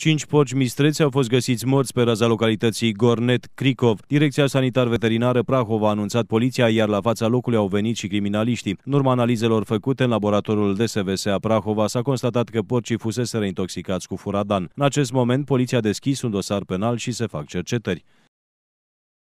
Cinci porci mistreți au fost găsiți morți pe raza localității Gornet Cricov. Direcția sanitar-veterinară Prahova a anunțat poliția, iar la fața locului au venit și criminaliștii. În urma analizelor făcute în laboratorul DSVS a Prahova s-a constatat că porcii fuseseră intoxicați cu furadan. În acest moment, poliția a deschis un dosar penal și se fac cercetări.